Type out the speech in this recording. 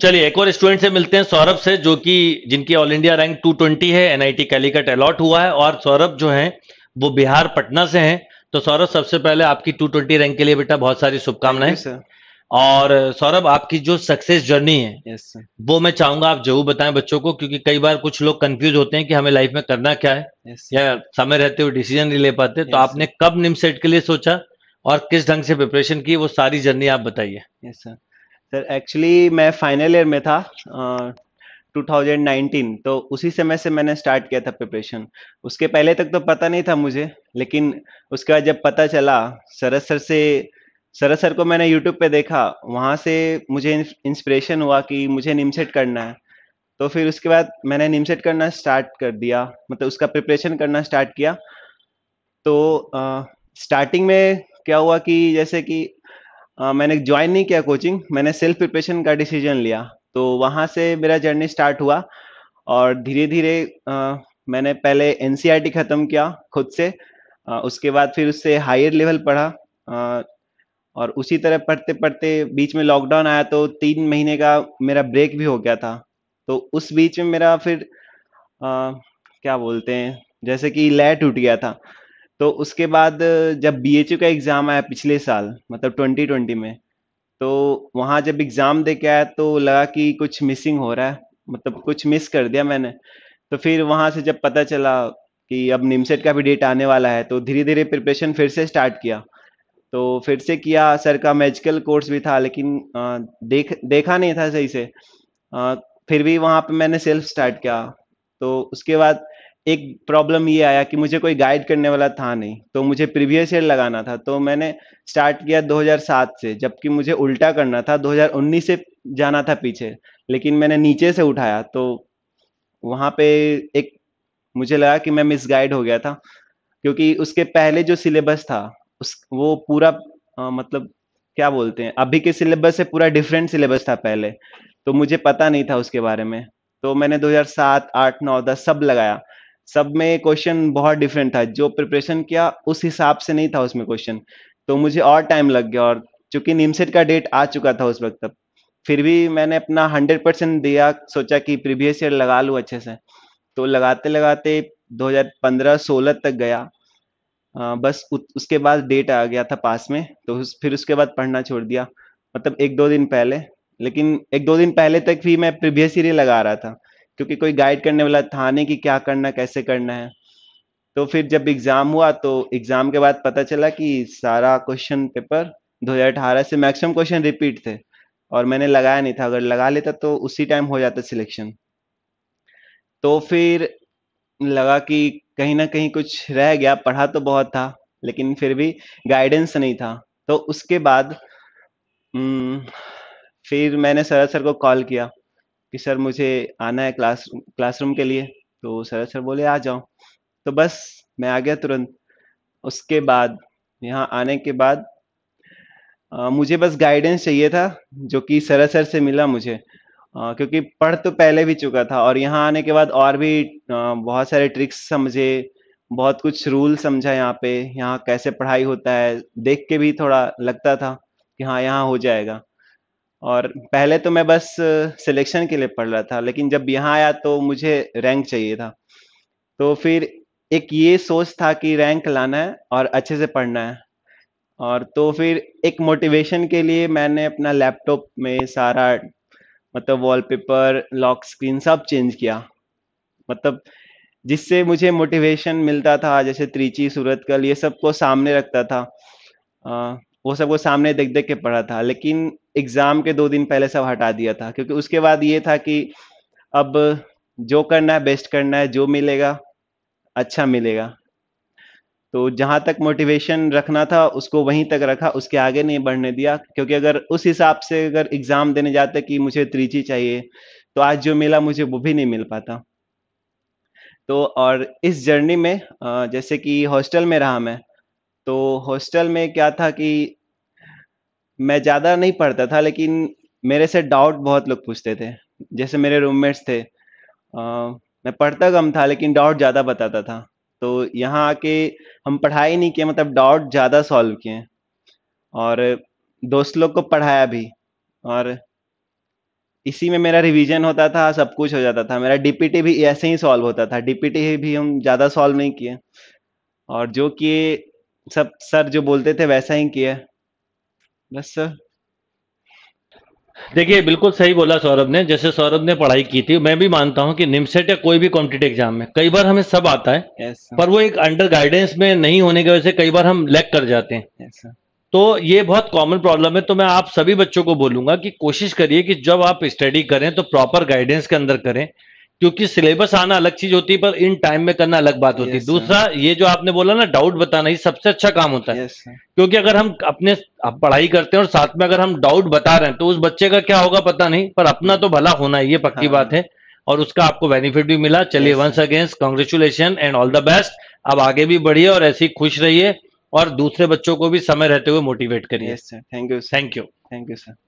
चलिए एक और स्टूडेंट से मिलते हैं सौरभ से जो कि जिनकी ऑल इंडिया रैंक 220 है एनआईटी कैलिकट अलॉट हुआ है और सौरभ जो है वो बिहार पटना से हैं तो सौरभ सबसे पहले आपकी 220 रैंक के लिए बेटा बहुत सारी शुभकामनाएं और सौरभ आपकी जो सक्सेस जर्नी है yes, वो मैं चाहूंगा आप जरूर बताएं बच्चों को क्योंकि कई बार कुछ लोग कंफ्यूज होते हैं कि हमें लाइफ में करना क्या है yes, या समय रहते हुए डिसीजन नहीं ले पाते तो yes, तो आपने कब निम सेट के लिए सोचा और किस ढंग से प्रिपरेशन की वो सारी जर्नी आप बताइए यस सर सर एक्चुअली मैं फाइनल ईयर में था uh, 2019 तो उसी समय से मैंने स्टार्ट किया था प्रिपरेशन उसके पहले तक तो पता नहीं था मुझे लेकिन उसके बाद जब पता चला सरस सर से सरस सर को मैंने यूट्यूब पे देखा वहाँ से मुझे इंस्पिरेशन हुआ कि मुझे निमसेट करना है तो फिर उसके बाद मैंने निमसेट करना स्टार्ट कर दिया मतलब उसका प्रिपरेशन करना स्टार्ट किया तो स्टार्टिंग में क्या हुआ कि जैसे कि आ, मैंने ज्वाइन नहीं किया कोचिंग मैंने सेल्फ प्रिपरेशन का डिसीजन लिया तो वहाँ से मेरा जर्नी स्टार्ट हुआ और धीरे धीरे मैंने पहले एन e ख़त्म किया खुद से आ, उसके बाद फिर उससे हायर लेवल पढ़ा आ, और उसी तरह पढ़ते पढ़ते बीच में लॉकडाउन आया तो तीन महीने का मेरा ब्रेक भी हो गया था तो उस बीच में मेरा फिर आ, क्या बोलते हैं जैसे कि लय टूट गया था तो उसके बाद जब बी का एग्ज़ाम आया पिछले साल मतलब ट्वेंटी ट्वेंटी में तो वहाँ जब एग्ज़ाम दे के आया तो लगा कि कुछ मिसिंग हो रहा है मतलब कुछ मिस कर दिया मैंने तो फिर वहाँ से जब पता चला कि अब निमसेट का भी डेट आने वाला है तो धीरे धीरे प्रिपरेशन फिर से स्टार्ट किया तो फिर से किया सर का मेजिकल कोर्स भी था लेकिन देख देखा नहीं था सही से फिर भी वहाँ पे मैंने सेल्फ स्टार्ट किया तो उसके बाद एक प्रॉब्लम ये आया कि मुझे कोई गाइड करने वाला था नहीं तो मुझे प्रीवियस ईयर लगाना था तो मैंने स्टार्ट किया 2007 से जबकि मुझे उल्टा करना था 2019 से जाना था पीछे लेकिन मैंने नीचे से उठाया तो वहाँ पे एक मुझे लगा कि मैं मिसगाइड हो गया था क्योंकि उसके पहले जो सिलेबस था उस वो पूरा आ, मतलब क्या बोलते हैं अभी के सिलेबस से पूरा डिफरेंट सिलेबस था पहले तो मुझे पता नहीं था उसके बारे में तो मैंने 2007, 8, 9, 10 सब लगाया सब में क्वेश्चन बहुत डिफरेंट था जो प्रिपरेशन किया उस हिसाब से नहीं था उसमें क्वेश्चन तो मुझे और टाइम लग गया और चूंकि नीमसेट का डेट आ चुका था उस वक्त तब फिर भी मैंने अपना हंड्रेड परसेंट दिया सोचा कि प्रीवियस ईयर लगा लूँ अच्छे से तो लगाते लगाते 2015-16 तक गया आ, बस उ, उसके बाद डेट आ गया था पास में तो उस, फिर उसके बाद पढ़ना छोड़ दिया मतलब एक दो दिन पहले लेकिन एक दो दिन पहले तक भी मैं प्रीवियस ईयर लगा रहा था क्योंकि कोई गाइड करने वाला था नहीं कि क्या करना कैसे करना है तो फिर जब एग्ज़ाम हुआ तो एग्ज़ाम के बाद पता चला कि सारा क्वेश्चन पेपर 2018 से मैक्सिमम क्वेश्चन रिपीट थे और मैंने लगाया नहीं था अगर लगा लेता तो उसी टाइम हो जाता सिलेक्शन तो फिर लगा कि कहीं ना कहीं कुछ रह गया पढ़ा तो बहुत था लेकिन फिर भी गाइडेंस नहीं था तो उसके बाद हम्म, फिर मैंने सरद सर को कॉल किया कि सर मुझे आना है क्लास क्लासरूम के लिए तो सर सर बोले आ जाओ तो बस मैं आ गया तुरंत उसके बाद यहाँ आने के बाद आ, मुझे बस गाइडेंस चाहिए था जो कि सर सर से मिला मुझे आ, क्योंकि पढ़ तो पहले भी चुका था और यहाँ आने के बाद और भी आ, बहुत सारे ट्रिक्स समझे बहुत कुछ रूल समझा यहाँ पे यहाँ कैसे पढ़ाई होता है देख के भी थोड़ा लगता था कि हाँ यहाँ हो जाएगा और पहले तो मैं बस सिलेक्शन के लिए पढ़ रहा था लेकिन जब यहाँ आया तो मुझे रैंक चाहिए था तो फिर एक ये सोच था कि रैंक लाना है और अच्छे से पढ़ना है और तो फिर एक मोटिवेशन के लिए मैंने अपना लैपटॉप में सारा मतलब वॉलपेपर लॉक स्क्रीन सब चेंज किया मतलब जिससे मुझे मोटिवेशन मिलता था जैसे त्रिची सूरत कल ये सबको सामने रखता था आ, वो सब वो सामने देख देख के पढ़ा था लेकिन एग्जाम के दो दिन पहले सब हटा दिया था क्योंकि उसके बाद ये था कि अब जो करना है बेस्ट करना है जो मिलेगा अच्छा मिलेगा तो जहां तक मोटिवेशन रखना था उसको वहीं तक रखा उसके आगे नहीं बढ़ने दिया क्योंकि अगर उस हिसाब से अगर एग्ज़ाम देने जाते कि मुझे त्रिची चाहिए तो आज जो मिला मुझे वो भी नहीं मिल पाता तो और इस जर्नी में जैसे कि हॉस्टल में रहा मैं तो हॉस्टल में क्या था कि मैं ज़्यादा नहीं पढ़ता था लेकिन मेरे से डाउट बहुत लोग पूछते थे जैसे मेरे रूममेट्स थे आ, मैं पढ़ता कम था लेकिन डाउट ज़्यादा बताता था तो यहाँ आके हम पढ़ाई नहीं किए मतलब डाउट ज़्यादा सॉल्व किए और दोस्त लोग को पढ़ाया भी और इसी में मेरा रिवीजन होता था सब कुछ हो जाता था मेरा डीपीटी भी ऐसे ही सॉल्व होता था डीपीटी भी हम ज़्यादा सॉल्व नहीं किए और जो किए सब सर जो बोलते थे वैसा ही किया यस सर देखिए बिल्कुल सही बोला सौरभ ने जैसे सौरभ ने पढ़ाई की थी मैं भी मानता हूं कि निमसेट या कोई भी कॉम्पिटेटिव एग्जाम में कई बार हमें सब आता है yes, पर वो एक अंडर गाइडेंस में नहीं होने की वजह से कई बार हम लैक कर जाते हैं yes, तो ये बहुत कॉमन प्रॉब्लम है तो मैं आप सभी बच्चों को बोलूंगा कि कोशिश करिए कि जब आप स्टडी करें तो प्रॉपर गाइडेंस के अंदर करें क्योंकि सिलेबस आना अलग चीज होती है पर इन टाइम में करना अलग बात होती है yes, दूसरा ये जो आपने बोला ना डाउट बताना ये सबसे अच्छा काम होता है yes, क्योंकि अगर हम अपने पढ़ाई करते हैं और साथ में अगर हम डाउट बता रहे हैं तो उस बच्चे का क्या होगा पता नहीं पर अपना तो भला होना है ये पक्की हाँ। बात है और उसका आपको बेनिफिट भी मिला चलिए once again congratulation and all the best अब आगे भी बढ़िए और ऐसे ही खुश रहिए और दूसरे बच्चों को भी समय रहते हुए मोटिवेट करिए thank you thank you thank you sir